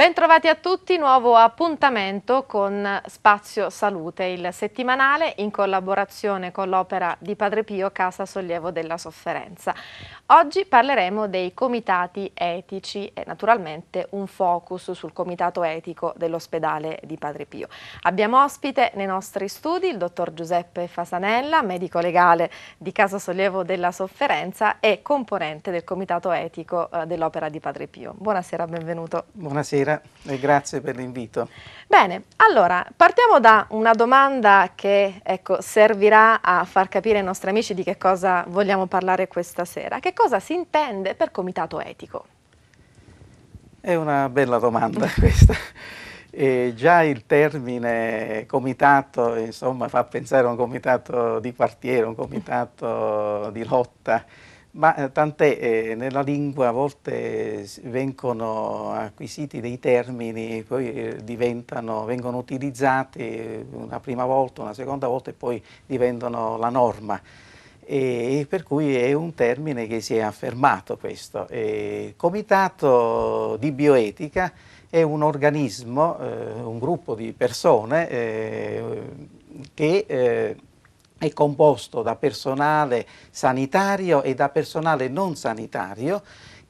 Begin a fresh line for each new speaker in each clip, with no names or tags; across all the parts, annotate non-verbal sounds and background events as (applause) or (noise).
Bentrovati a tutti, nuovo appuntamento con Spazio Salute, il settimanale in collaborazione con l'opera di Padre Pio Casa Sollievo della Sofferenza. Oggi parleremo dei comitati etici e naturalmente un focus sul comitato etico dell'ospedale di Padre Pio. Abbiamo ospite nei nostri studi il dottor Giuseppe Fasanella, medico legale di Casa Sollievo della Sofferenza e componente del comitato etico eh, dell'opera di Padre Pio. Buonasera, benvenuto.
Buonasera. Buonasera e grazie per l'invito.
Bene, allora partiamo da una domanda che ecco, servirà a far capire ai nostri amici di che cosa vogliamo parlare questa sera. Che cosa si intende per comitato etico?
È una bella domanda (laughs) questa. E già il termine comitato insomma, fa pensare a un comitato di quartiere, un comitato di lotta ma eh, tant'è, eh, nella lingua a volte vengono acquisiti dei termini, poi eh, vengono utilizzati una prima volta, una seconda volta e poi diventano la norma. E, e per cui è un termine che si è affermato questo. E, comitato di bioetica è un organismo, eh, un gruppo di persone eh, che è composto da personale sanitario e da personale non sanitario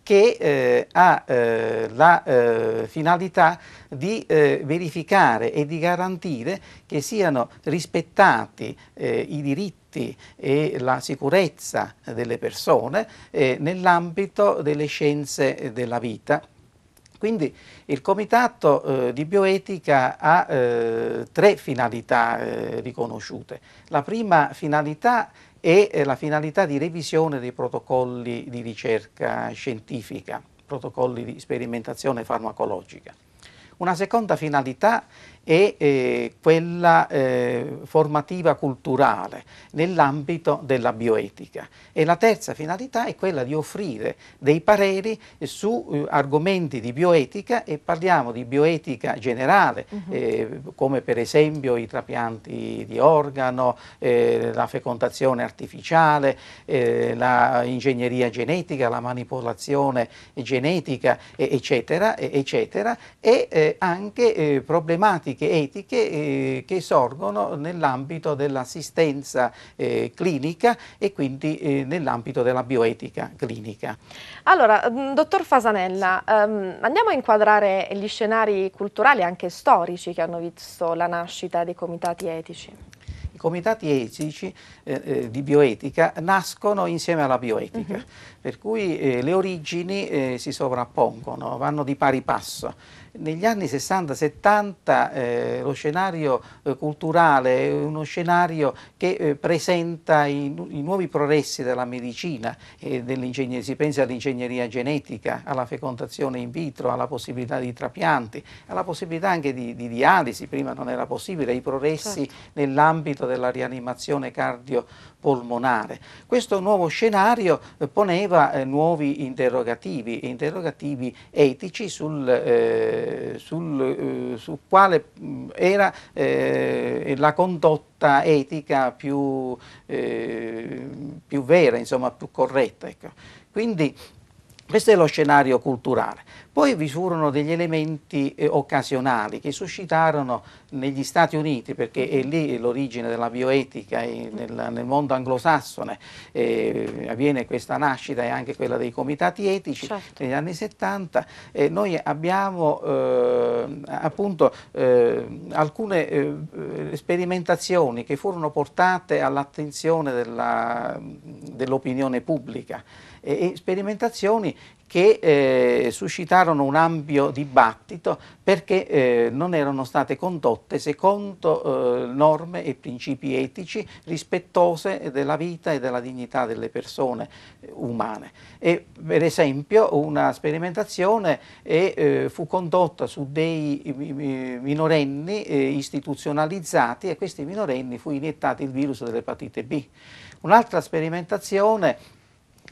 che eh, ha eh, la eh, finalità di eh, verificare e di garantire che siano rispettati eh, i diritti e la sicurezza delle persone eh, nell'ambito delle scienze della vita. Quindi il Comitato eh, di Bioetica ha eh, tre finalità eh, riconosciute. La prima finalità è eh, la finalità di revisione dei protocolli di ricerca scientifica, protocolli di sperimentazione farmacologica. Una seconda finalità è eh, quella eh, formativa culturale nell'ambito della bioetica e la terza finalità è quella di offrire dei pareri su eh, argomenti di bioetica e parliamo di bioetica generale uh-huh. come per esempio i trapianti di organo, eh, la fecondazione artificiale, eh, la ingegneria genetica, la manipolazione genetica eccetera eccetera e eh, anche eh, problematiche etiche eh, che sorgono nell'ambito dell'assistenza eh, clinica e quindi eh, nell'ambito della bioetica clinica.
Allora, mm, dottor Fasanella, ehm, andiamo a inquadrare gli scenari culturali e anche storici che hanno visto la nascita dei comitati etici.
I comitati etici eh, eh di bioetica nascono insieme alla bioetica, uh mhm. -huh. per cui eh, le origini eh, si sovrappongono, vanno di pari passo negli anni 60-70 eh, lo scenario eh, culturale è uno scenario che eh, presenta i, i, nuovi progressi della medicina e dell'ingegneria, si pensa all'ingegneria genetica, alla fecondazione in vitro, alla possibilità di trapianti, alla possibilità anche di, di dialisi, prima non era possibile, i progressi certo. nell'ambito della rianimazione cardiopolmonare. Questo nuovo scenario eh, poneva eh, nuovi interrogativi, interrogativi etici sul eh, eh, sul, eh, su quale mm, era eh, la condotta etica più, eh, più vera, insomma più corretta. Ecco. Quindi questo è lo scenario culturale. Poi vi furono degli elementi eh, occasionali che suscitarono negli Stati Uniti, perché è lì l'origine della bioetica eh, nel, nel, mondo anglosassone, eh, avviene questa nascita e anche quella dei comitati etici certo. negli anni 70, eh, noi abbiamo eh, appunto eh, alcune sperimentazioni che furono portate all'attenzione dell'opinione dell pubblica e sperimentazioni che eh, suscitarono un ampio dibattito perché eh, non erano state condotte secondo eh, norme e principi etici rispettose della vita e della dignità delle persone eh, umane. E, per esempio una sperimentazione eh, eh, fu condotta su dei minorenni istituzionalizzati e a questi minorenni fu iniettato il virus dell'epatite B. Un'altra sperimentazione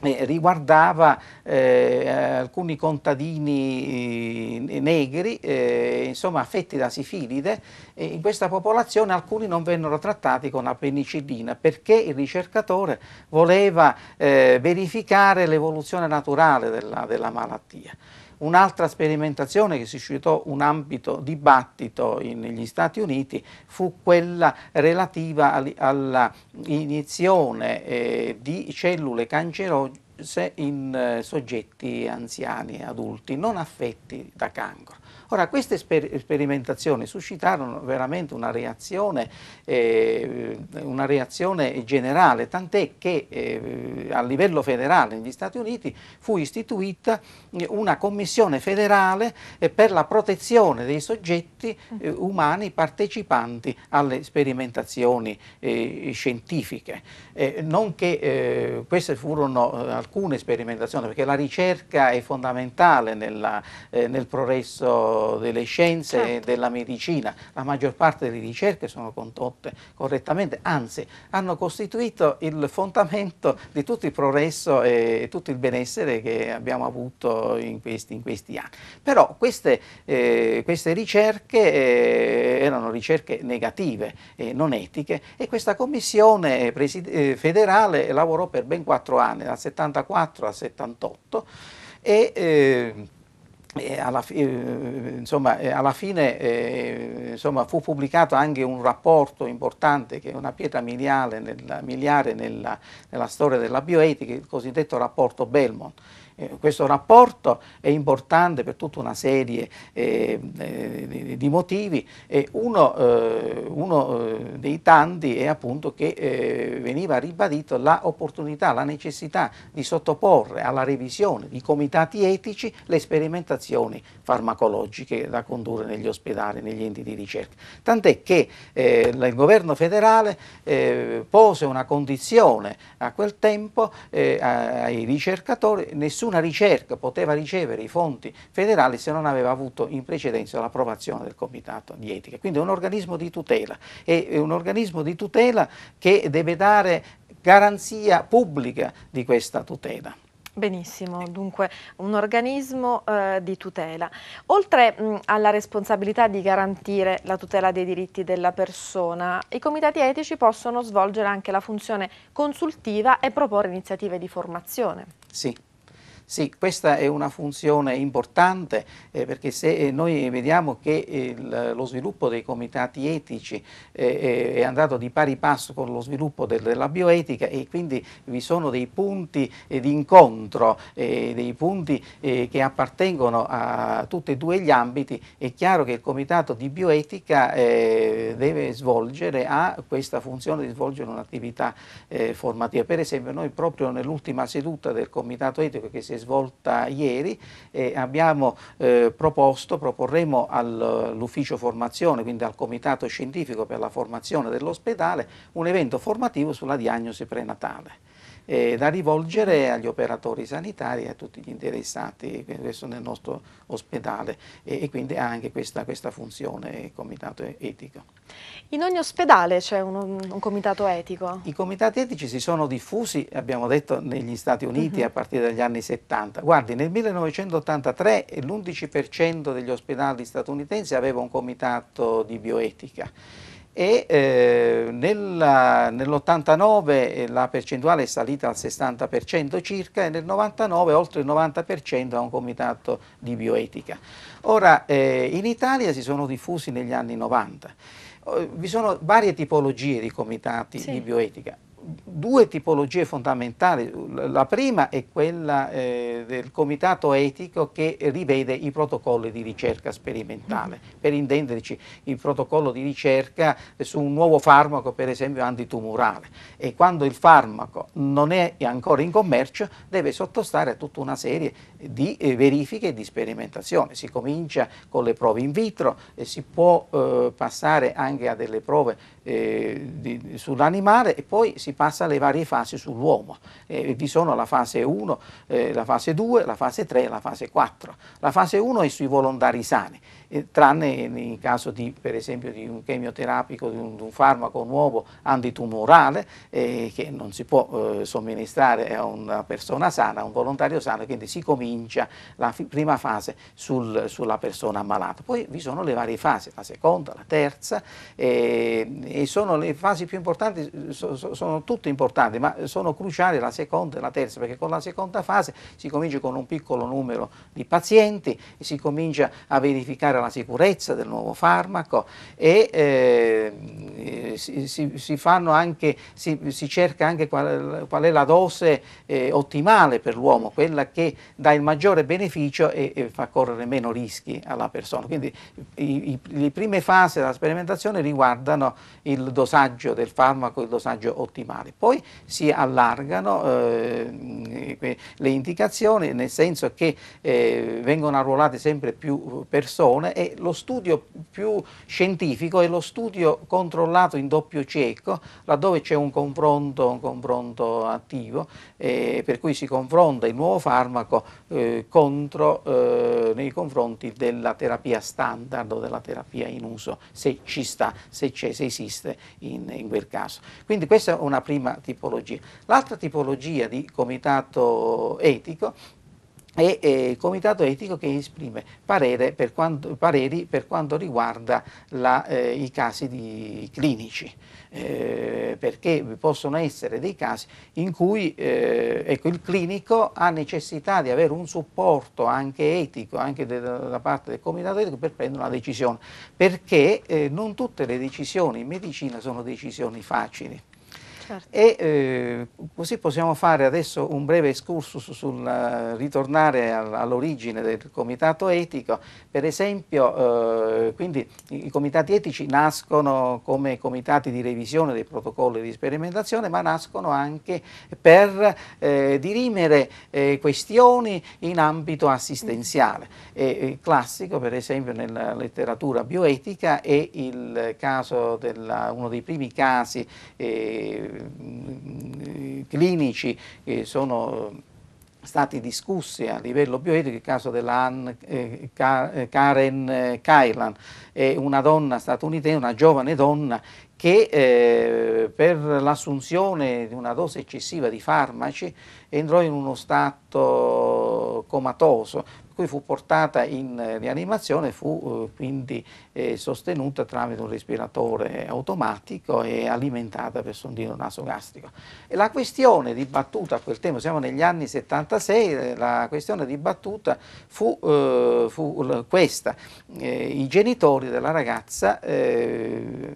eh, riguardava eh, alcuni contadini eh, negri, eh, insomma affetti da sifilide, e in questa popolazione alcuni non vennero trattati con la penicillina perché il ricercatore voleva eh, verificare l'evoluzione naturale della, della malattia. Un'altra sperimentazione che suscitò un ampio dibattito in, negli Stati Uniti fu quella relativa all'iniezione eh, di cellule cancerose in eh, soggetti anziani, adulti, non affetti da cancro. Ora, queste sper- sperimentazioni suscitarono veramente una reazione, eh, una reazione generale, tant'è che eh, a livello federale negli Stati Uniti fu istituita una commissione federale eh, per la protezione dei soggetti eh, umani partecipanti alle sperimentazioni eh, scientifiche, non nonché queste furono alcune sperimentazioni, perché la ricerca è fondamentale nella, nel progresso delle scienze certo. e della medicina, la maggior parte delle ricerche sono condotte correttamente, anzi hanno costituito il fondamento di tutto il progresso e tutto il benessere che abbiamo avuto in questi, in questi anni. Però queste, eh, queste ricerche eh, erano ricerche negative, eh, non etiche e questa commissione eh, eh, federale lavorò per ben quattro anni, dal 74 al 78 e eh, alla, eh, insomma, alla, fine eh, insomma, fu pubblicato anche un rapporto importante che è una pietra miliare, nella, miliare nella, nella storia della bioetica, il cosiddetto rapporto Belmont. questo rapporto è importante per tutta una serie eh, eh di motivi e uno, uno dei tanti è appunto che veniva ribadito l'opportunità, la necessità di sottoporre alla revisione di comitati etici le sperimentazioni indicazioni farmacologiche da condurre negli ospedali, negli enti di ricerca. Tant'è che eh, il governo federale eh, pose una condizione a quel tempo eh, ai ricercatori, nessuna ricerca poteva ricevere i fondi federali se non aveva avuto in precedenza l'approvazione del comitato di etica. Quindi è un organismo di tutela, è un organismo di tutela che deve dare garanzia pubblica di questa tutela.
Benissimo, dunque un organismo eh, di tutela. Oltre mh, alla responsabilità di garantire la tutela dei diritti della persona, i comitati etici possono svolgere anche la funzione consultiva e proporre iniziative di formazione.
Sì, sì, questa è una funzione importante eh, perché se eh, noi vediamo che eh, il, lo sviluppo dei comitati etici eh, eh, è andato di pari passo con lo sviluppo del, della bioetica e quindi vi sono dei punti eh, di incontro, dei punti che appartengono a tutti e due gli ambiti, è chiaro che il comitato di bioetica deve svolgere, ha questa funzione di svolgere un'attività formativa. Per esempio noi proprio nell'ultima seduta del comitato etico che si è è svolta ieri e abbiamo eh, proposto, proporremo all'ufficio formazione, quindi al comitato scientifico per la formazione dell'ospedale, un evento formativo sulla diagnosi prenatale eh, da rivolgere agli operatori sanitari e a tutti gli interessati questo nel nostro ospedale e, e quindi ha anche questa, questa funzione il comitato etico.
In ogni ospedale c'è un, un, comitato etico?
I comitati etici si sono diffusi, abbiamo detto, negli Stati Uniti uh mhm. -huh. a partire dagli anni 70. Guardi, nel 1983 l'11% degli ospedali statunitensi aveva un comitato di bioetica e eh, nell'89 eh, la percentuale è salita al 60% circa e nel 99 oltre il 90% ha un comitato di bioetica. Ora eh, in Italia si sono diffusi negli anni 90, eh, vi sono varie tipologie di comitati sì. di bioetica, due tipologie fondamentali. La prima è quella eh, del comitato etico che rivede i protocolli di ricerca sperimentale. Mm-hmm. Per intenderci, il protocollo di ricerca su un nuovo farmaco, per esempio antitumorale, e quando il farmaco non è ancora in commercio, deve sottostare a tutta una serie di eh, verifiche e di sperimentazione. Si comincia con le prove in vitro, e eh, si può eh, passare anche a delle prove eh, di, sull'animale e poi si passa alle varie fasi sull'uomo. Eh, vi sono la fase 1, eh, la fase 2, la fase 3 e la fase 4. La fase 1 è sui volontari sani, eh, tranne in caso di, per esempio di un chemioterapico, di un, di un farmaco nuovo antitumorale eh, che non si può eh, somministrare a una persona sana, a un volontario sano, quindi si comincia la prima fase sul, sulla persona ammalata. Poi vi sono le varie fasi, la seconda, la terza. Eh, e sono le fasi più importanti, so, so, sono tutte importanti, ma sono cruciali la seconda e la terza, perché con la seconda fase si comincia con un piccolo numero di pazienti, e si comincia a verificare la sicurezza del nuovo farmaco e eh, si, si, anche, si, cerca anche qual, qual è la dose eh, ottimale per l'uomo, quella che dà il maggiore beneficio e, e fa correre meno rischi alla persona. Quindi i, i, le prime fasi della sperimentazione riguardano il dosaggio del farmaco, il dosaggio ottimale. Poi si allargano eh, le indicazioni nel senso che eh, vengono arruolate sempre più persone e lo studio più scientifico è lo studio controllato in in doppio cieco, laddove c'è un confronto, un confronto attivo, eh, per cui si confronta il nuovo farmaco eh, contro, eh, nei confronti della terapia standard o della terapia in uso, se ci sta, se, se esiste in, in, quel caso. Quindi questa è una prima tipologia. L'altra tipologia di comitato etico e eh, comitato etico che esprime per quanto, pareri per quanto riguarda la, eh, i casi clinici, eh, perché possono essere dei casi in cui eh, ecco, il clinico ha necessità di avere un supporto anche etico, anche da parte del comitato etico per prendere una decisione, perché eh, non tutte le decisioni in medicina sono decisioni facili. Certo. E eh, così possiamo fare adesso un breve excursus sul uh, ritornare all'origine del comitato etico. Per esempio, eh, quindi i, comitati etici nascono come comitati di revisione dei protocolli di sperimentazione, ma nascono anche per eh, dirimere eh, questioni in ambito assistenziale. E, eh, classico, per esempio, nella letteratura bioetica è il caso della, uno dei primi casi eh, clinici che sono eh, stati discussi a livello bioetico, il caso della Anne, eh, eh, Karen eh, Kailan, è una donna statunitense, una giovane donna che eh, per l'assunzione di una dose eccessiva di farmaci entrò in uno stato comatoso, cui fu portata in rianimazione, eh, fu eh, quindi eh, sostenuta tramite un respiratore automatico e alimentata per sondino nasogastrico. E la questione dibattuta a quel tempo, siamo negli anni 76, la questione dibattuta fu, eh, fu questa, eh, i genitori della ragazza eh,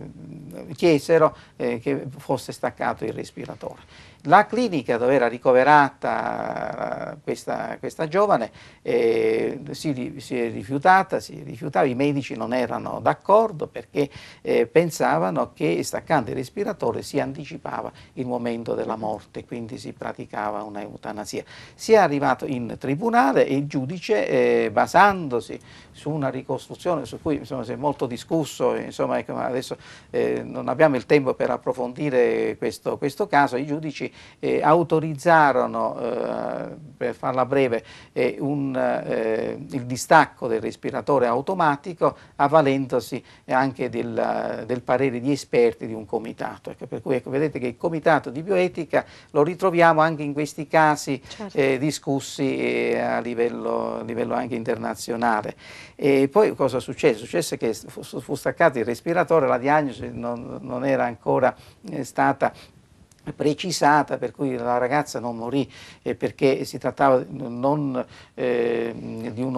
chiesero che fosse staccato il respiratore. La clinica dove era ricoverata eh, questa, questa giovane eh, si, si, è rifiutata, si rifiutava, i medici non erano d'accordo perché eh, pensavano che staccando il respiratore si anticipava il momento della morte, quindi si praticava un'eutanasia. Si è arrivato in tribunale e il giudice, eh, basandosi su una ricostruzione su cui insomma, si è molto discusso, insomma, ecco, adesso eh, non abbiamo il tempo per approfondire questo, questo caso, i giudici eh, autorizzarono, eh, per farla breve, eh, un, eh, il distacco del respiratore automatico avvalendosi anche del, del, parere di esperti di un comitato. Ecco, per cui ecco, vedete che il comitato di bioetica lo ritroviamo anche in questi casi certo. Eh, discussi eh, a livello, a, livello, anche internazionale. E poi cosa successe? Successe che fu, fu staccato il respiratore, la diagnosi non, non era ancora stata precisata per cui la ragazza non morì eh, perché si trattava, non, eh,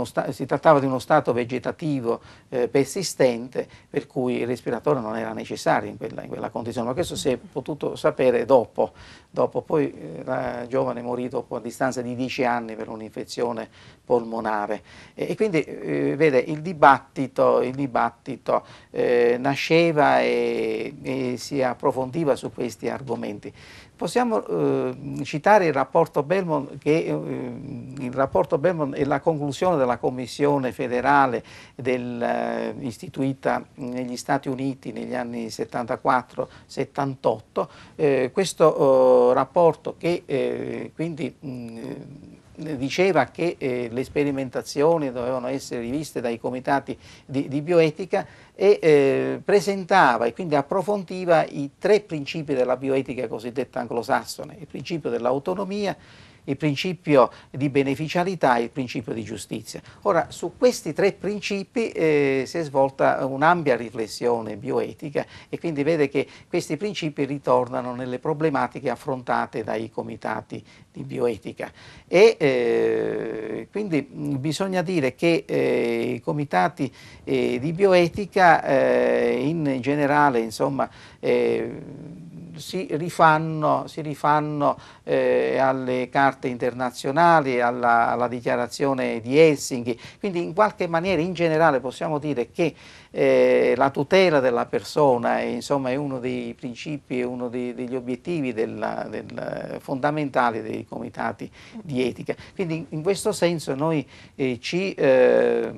sta- si trattava, di uno stato vegetativo eh, persistente per cui il respiratore non era necessario in quella, in quella, condizione, ma questo si è potuto sapere dopo, dopo. poi eh, la giovane morì dopo a distanza di 10 anni per un'infezione polmonare e, quindi eh, vede il dibattito, il dibattito eh, nasceva e, e si approfondiva su questi argomenti. Possiamo eh, citare il rapporto Belmont, che eh, il rapporto Belmont è la conclusione della Commissione federale del, eh, istituita negli Stati Uniti negli anni 74-78. Eh, questo oh, rapporto che eh, quindi mh, mm, diceva che eh, le sperimentazioni dovevano essere riviste dai comitati di, di bioetica e eh, presentava e quindi approfondiva i tre principi della bioetica cosiddetta anglosassone, il principio dell'autonomia, il principio di beneficialità e il principio di giustizia. Ora, su questi tre principi eh, si è svolta un'ampia riflessione bioetica e quindi vede che questi principi ritornano nelle problematiche affrontate dai comitati di bioetica. E eh, quindi mm, bisogna dire che eh, i comitati eh, di bioetica eh, in generale, insomma, eh, si rifanno, si rifanno eh, alle carte internazionali, alla, alla, dichiarazione di Helsinki, quindi in qualche maniera in generale possiamo dire che eh, la tutela della persona è, eh, insomma, è uno dei principi e uno dei, degli obiettivi della, del, fondamentali dei comitati di etica. Quindi in, in questo senso noi eh, ci eh,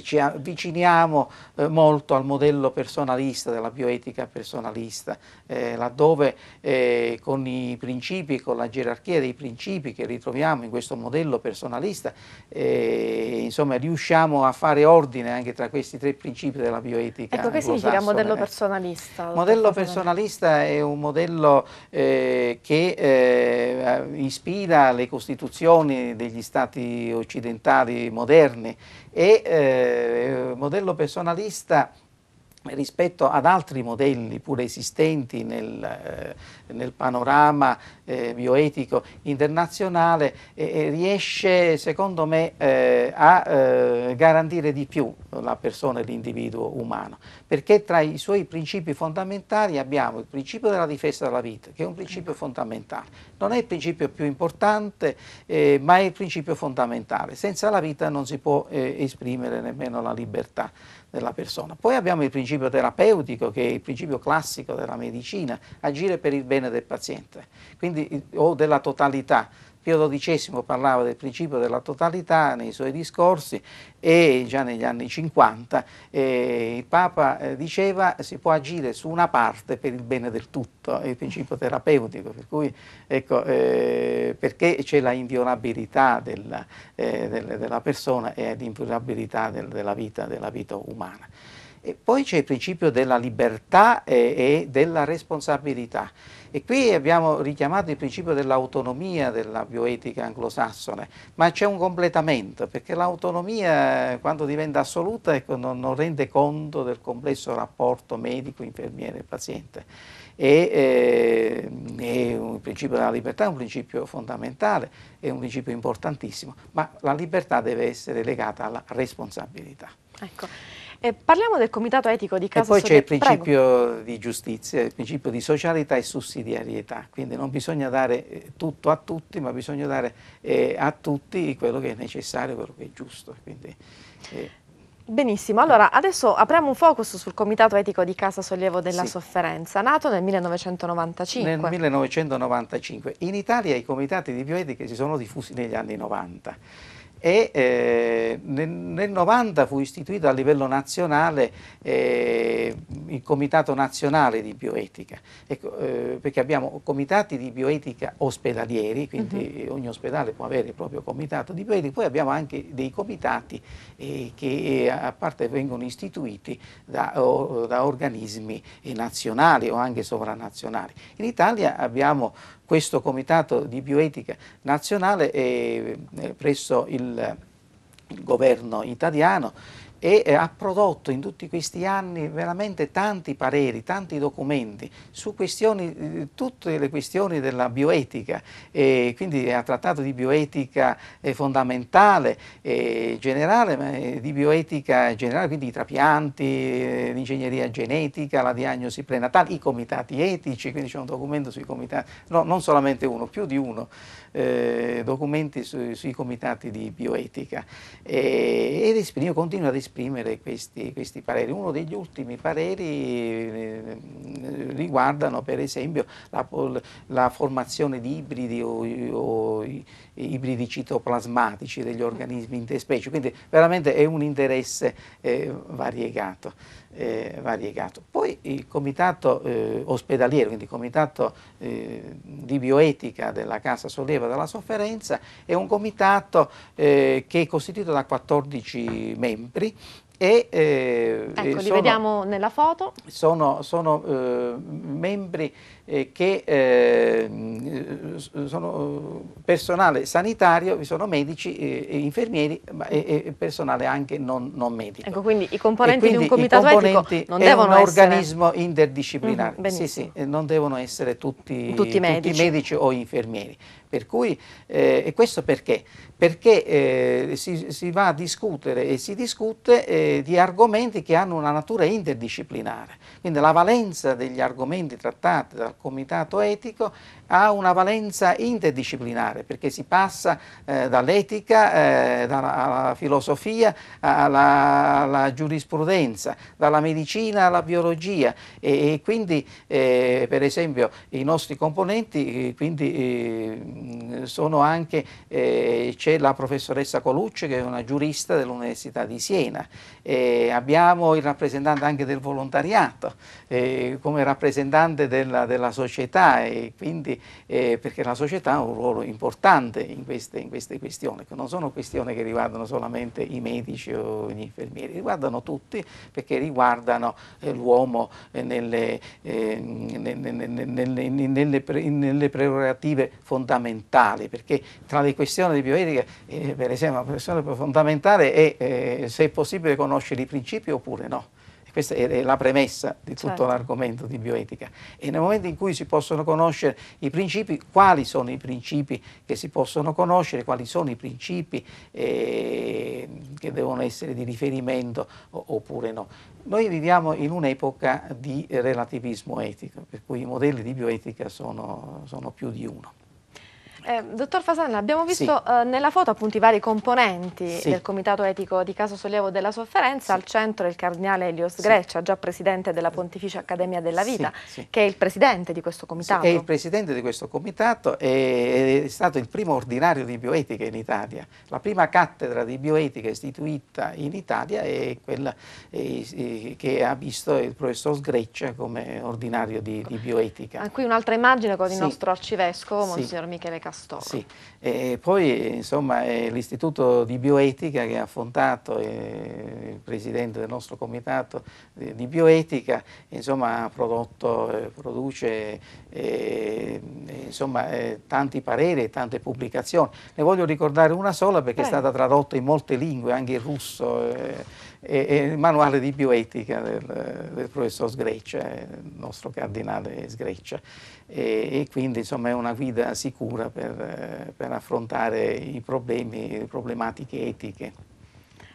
ci avviciniamo eh, molto al modello personalista, della bioetica personalista, eh, laddove eh, con i principi, con la gerarchia dei principi che ritroviamo in questo modello personalista, eh, insomma, riusciamo a fare ordine anche tra questi tre principi della bioetica. Ecco, che significa modello
personalista? Il Modello
personalista è un modello eh, che eh, ispira le costituzioni degli stati occidentali moderni e eh, modello personalista rispetto ad altri modelli pure esistenti nel, eh, nel panorama eh, bioetico internazionale eh, riesce secondo me eh, a eh, garantire di più la persona e l'individuo umano perché tra i suoi principi fondamentali abbiamo il principio della difesa della vita che è un principio fondamentale non è il principio più importante ma è il principio fondamentale senza la vita non si può esprimere nemmeno la libertà della persona. Poi abbiamo il principio terapeutico, che è il principio classico della medicina, agire per il bene del paziente, quindi, o della totalità Pio XII parlava del principio della totalità nei suoi discorsi e già negli anni 50 eh, il Papa eh, diceva si può agire su una parte per il bene del tutto, è il principio terapeutico, per cui, ecco, eh, perché c'è la inviolabilità della, eh, del, della persona e l'inviolabilità del, della, vita, della vita umana. E poi c'è il principio della libertà e, eh, e della responsabilità. E qui abbiamo richiamato il principio dell'autonomia della bioetica anglosassone, ma c'è un completamento, perché l'autonomia eh, quando diventa assoluta ecco, non, non, rende conto del complesso rapporto medico, infermiere paziente. E, eh, il principio della libertà è un principio fondamentale, è un principio importantissimo, ma la libertà deve essere legata alla responsabilità. Ecco.
Eh, parliamo del comitato etico di Casa E poi c'è il principio
Prego. di giustizia, il principio di socialità e sussidiarietà, quindi non bisogna dare eh, tutto a tutti, ma bisogna dare eh, a tutti quello che è necessario, quello che è giusto. Quindi, eh.
Benissimo, allora adesso apriamo un focus sul Comitato Etico di Casa Sollievo della sì. Sofferenza, nato nel 1995. Nel
1995. In Italia i comitati di bioetica si sono diffusi negli anni 90 e eh, nel, 1990 fu istituito a livello nazionale eh, il Comitato Nazionale di Bioetica, ecco, eh, perché abbiamo comitati di bioetica ospedalieri, quindi uh mhm. -huh. ogni ospedale può avere il proprio comitato di bioetica, poi abbiamo anche dei comitati eh, che eh, a parte vengono istituiti da, o, da organismi nazionali o anche sovranazionali. In Italia abbiamo questo comitato di bioetica nazionale eh, presso il, eh, il governo italiano e eh, ha prodotto in tutti questi anni veramente tanti pareri, tanti documenti su questioni, eh, tutte le questioni della bioetica, eh, quindi ha trattato di bioetica eh, fondamentale, generale, ma eh, di bioetica generale, quindi i trapianti, eh, l'ingegneria genetica, la diagnosi prenatale, i comitati etici, quindi c'è un documento sui comitati, no, non solamente uno, più di uno eh, documenti su, sui comitati di bioetica e, ed esprim- continuo ad esprimere questi, questi, pareri. Uno degli ultimi pareri eh, riguardano per esempio la, la formazione di ibridi o, o ibridi citoplasmatici degli organismi interspecie, quindi veramente è un interesse eh, variegato, eh, variegato, Poi il comitato eh, ospedaliero, quindi il comitato eh, di bioetica della Casa Solleva dalla Sofferenza, è un comitato eh, che è costituito da 14 membri e, eh, ecco, sono, vediamo
nella foto.
Sono, sono eh, membri eh, che eh, sono personale sanitario, vi sono medici, eh, infermieri ma, e, e, personale anche non, non, medico.
Ecco, quindi i componenti quindi di un comitato etico non devono essere... un
organismo mm-hmm, interdisciplinare, mm, sì, sì, non devono essere tutti, tutti, medici. tutti medici. o infermieri. Per cui, eh, e questo perché? Perché eh, si, si, va a discutere e si discute eh, di argomenti che hanno una natura interdisciplinare, quindi la valenza degli argomenti trattati dal comitato etico ha una valenza interdisciplinare perché si passa eh, dall'etica, eh, dalla filosofia alla, alla, giurisprudenza, dalla medicina alla biologia e, e quindi eh, per esempio i nostri componenti eh, quindi, eh, sono anche, eh, c'è la professoressa Colucci che è una giurista dell'Università di Siena, abbiamo il rappresentante anche del volontariato come rappresentante della, della società e quindi eh, perché la società ha un ruolo importante in queste, in queste questioni, che non sono questioni che riguardano solamente i medici o gli infermieri, riguardano tutti perché riguardano eh, l'uomo nelle, nelle, nelle, nelle, prerogative fondamentali, perché tra le questioni di bioetica, eh, per esempio, la questione fondamentale è eh, se è possibile conoscere i principi oppure no. Questa è la premessa di tutto certo. l'argomento di bioetica. E nel momento in cui si possono conoscere i principi, quali sono i principi che si possono conoscere, quali sono i principi eh, che devono essere di riferimento oppure no. Noi viviamo in un'epoca di relativismo etico, per cui i modelli di bioetica sono, sono più di uno.
Eh, dottor Fasana, abbiamo visto sì. eh, nella foto appunto i vari componenti sì. del Comitato Etico di Caso Sollievo della Sofferenza, sì. al centro il Cardinale Elios Greccia, già Presidente della Pontificia Accademia della Vita, che è il Presidente di questo Comitato. è il
Presidente di questo Comitato, è, è stato il primo ordinario di bioetica in Italia, la prima cattedra di bioetica istituita in Italia è quella eh, che ha visto il Professor Sgreccia come ordinario di, di bioetica.
Ah, qui un'altra immagine con il nostro Arcivescovo, Monsignor Michele Capo. Castoro.
Sì, e poi insomma è l'Istituto di Bioetica che ha affrontato eh, il presidente del nostro comitato eh, di bioetica, insomma prodotto, eh, produce eh, eh, insomma, eh, tanti pareri e tante pubblicazioni. Ne voglio ricordare una sola perché è stata tradotta in molte lingue, anche il russo e, e il manuale di bioetica del, del professor Sgreccia, eh, il nostro cardinale Sgreccia. E, e, quindi insomma è una guida sicura per, eh, per affrontare i problemi, le problematiche etiche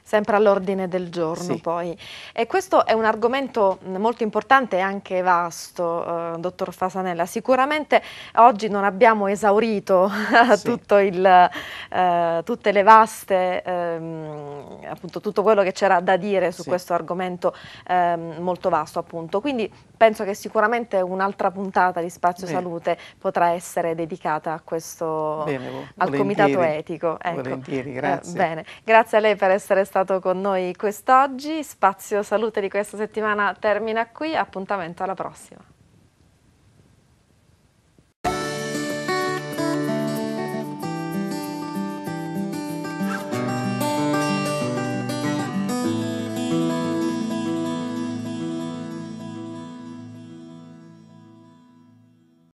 sempre all'ordine del giorno sì. poi. E questo è un argomento molto importante e anche vasto, eh, dottor Fasanella. Sicuramente oggi non abbiamo esaurito (laughs) sì. il, eh, tutte le vaste, ehm, appunto tutto quello che c'era da dire su sì. questo argomento ehm, molto vasto appunto. Quindi penso che sicuramente un'altra puntata di Spazio Bene. Salute potrà essere dedicata a questo, Bene, al Comitato Etico. Ecco. Volentieri, grazie. Eh, bene, grazie a lei per essere stata stato con noi quest'oggi. Spazio Salute di questa settimana termina qui, appuntamento alla prossima.